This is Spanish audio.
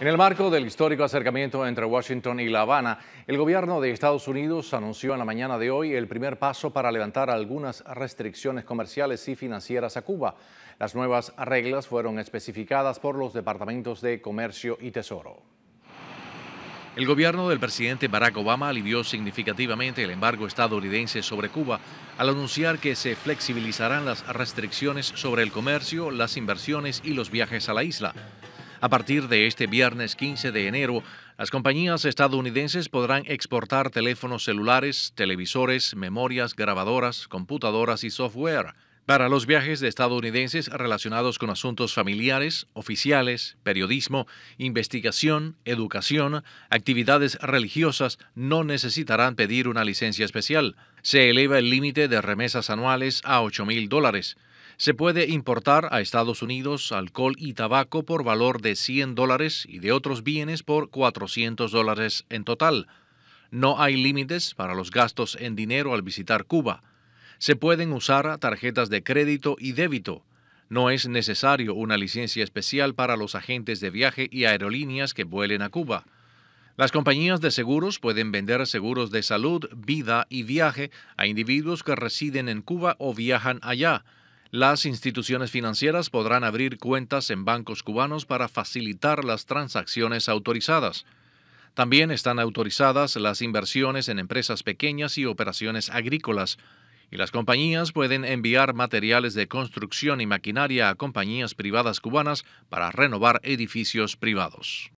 En el marco del histórico acercamiento entre Washington y La Habana, el gobierno de Estados Unidos anunció en la mañana de hoy el primer paso para levantar algunas restricciones comerciales y financieras a Cuba. Las nuevas reglas fueron especificadas por los departamentos de Comercio y Tesoro. El gobierno del presidente Barack Obama alivió significativamente el embargo estadounidense sobre Cuba al anunciar que se flexibilizarán las restricciones sobre el comercio, las inversiones y los viajes a la isla. A partir de este viernes 15 de enero, las compañías estadounidenses podrán exportar teléfonos celulares, televisores, memorias, grabadoras, computadoras y software para los viajes de estadounidenses relacionados con asuntos familiares, oficiales, periodismo, investigación, educación, actividades religiosas, no necesitarán pedir una licencia especial. Se eleva el límite de remesas anuales a 8 mil dólares. Se puede importar a Estados Unidos alcohol y tabaco por valor de 100 dólares y de otros bienes por 400 dólares en total. No hay límites para los gastos en dinero al visitar Cuba. Se pueden usar tarjetas de crédito y débito. No es necesario una licencia especial para los agentes de viaje y aerolíneas que vuelen a Cuba. Las compañías de seguros pueden vender seguros de salud, vida y viaje a individuos que residen en Cuba o viajan allá. Las instituciones financieras podrán abrir cuentas en bancos cubanos para facilitar las transacciones autorizadas. También están autorizadas las inversiones en empresas pequeñas y operaciones agrícolas, y las compañías pueden enviar materiales de construcción y maquinaria a compañías privadas cubanas para renovar edificios privados.